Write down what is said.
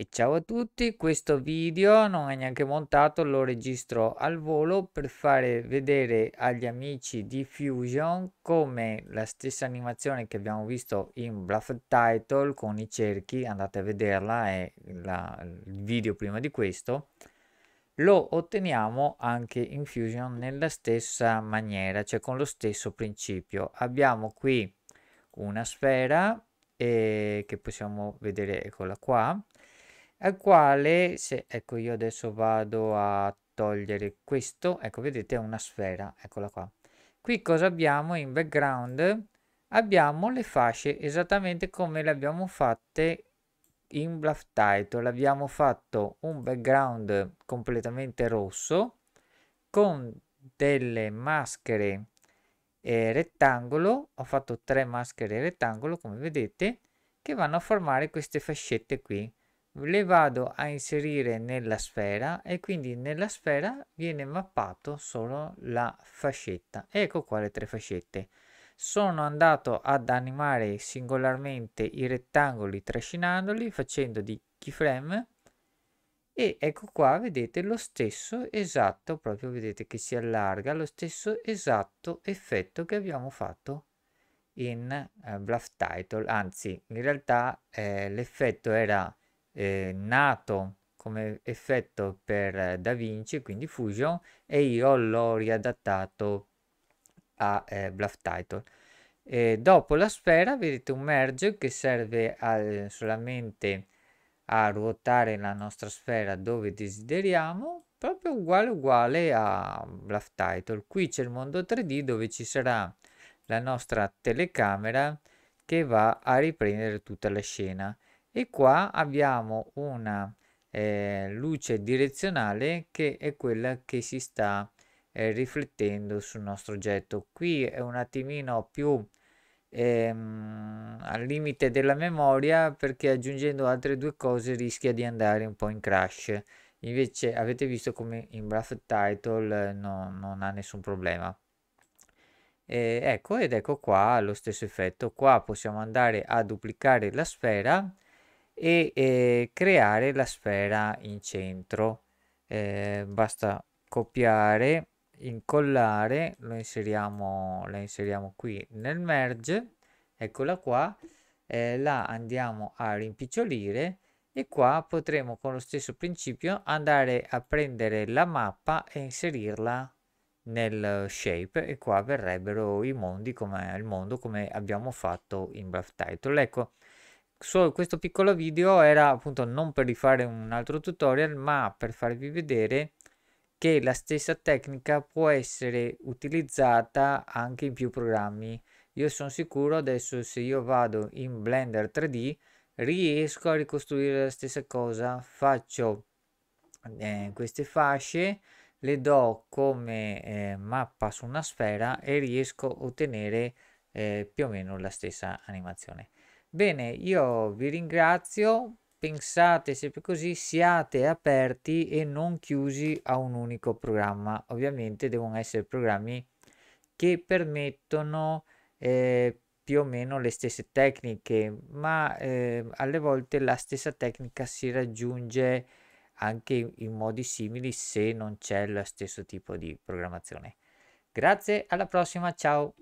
E ciao a tutti, questo video non è neanche montato, lo registro al volo per fare vedere agli amici di Fusion come la stessa animazione che abbiamo visto in Bluff Title con i cerchi, andate a vederla, è la, il video prima di questo, lo otteniamo anche in Fusion nella stessa maniera, cioè con lo stesso principio. Abbiamo qui una sfera e, eh, che possiamo vedere, eccola qua, al quale se ecco io adesso vado a togliere questo ecco vedete è una sfera eccola qua qui cosa abbiamo in background abbiamo le fasce esattamente come le abbiamo fatte in bluff title abbiamo fatto un background completamente rosso con delle maschere eh, rettangolo ho fatto tre maschere rettangolo come vedete che vanno a formare queste fascette qui le vado a inserire nella sfera e quindi nella sfera viene mappato solo la fascetta. Ecco qua le tre fascette. Sono andato ad animare singolarmente i rettangoli trascinandoli facendo di keyframe e ecco qua vedete lo stesso esatto, proprio vedete che si allarga, lo stesso esatto effetto che abbiamo fatto in eh, Bluff Title, anzi in realtà eh, l'effetto era eh, nato come effetto per eh, Da Vinci, quindi Fusion, e io l'ho riadattato a eh, Bluff Title. E dopo la sfera vedete un merge che serve a, solamente a ruotare la nostra sfera dove desideriamo, proprio uguale uguale a Bluff Title. Qui c'è il mondo 3D dove ci sarà la nostra telecamera che va a riprendere tutta la scena e qua abbiamo una eh, luce direzionale che è quella che si sta eh, riflettendo sul nostro oggetto qui è un attimino più ehm, al limite della memoria perché aggiungendo altre due cose rischia di andare un po' in crash invece avete visto come in Breath Title eh, no, non ha nessun problema eh, ecco ed ecco qua lo stesso effetto qua possiamo andare a duplicare la sfera e eh, creare la sfera in centro eh, basta copiare incollare lo inseriamo la inseriamo qui nel merge eccola qua eh, la andiamo a rimpicciolire e qua potremo con lo stesso principio andare a prendere la mappa e inserirla nel shape e qua verrebbero i mondi come il mondo come abbiamo fatto in Brave Title ecco so, questo piccolo video era appunto non per rifare un altro tutorial ma per farvi vedere che la stessa tecnica può essere utilizzata anche in più programmi io sono sicuro adesso se io vado in blender 3d riesco a ricostruire la stessa cosa faccio eh, queste fasce le do come eh, mappa su una sfera e riesco a ottenere eh, più o meno la stessa animazione Bene, io vi ringrazio, pensate sempre così, siate aperti e non chiusi a un unico programma. Ovviamente devono essere programmi che permettono eh, più o meno le stesse tecniche, ma eh, alle volte la stessa tecnica si raggiunge anche in modi simili se non c'è lo stesso tipo di programmazione. Grazie, alla prossima, ciao!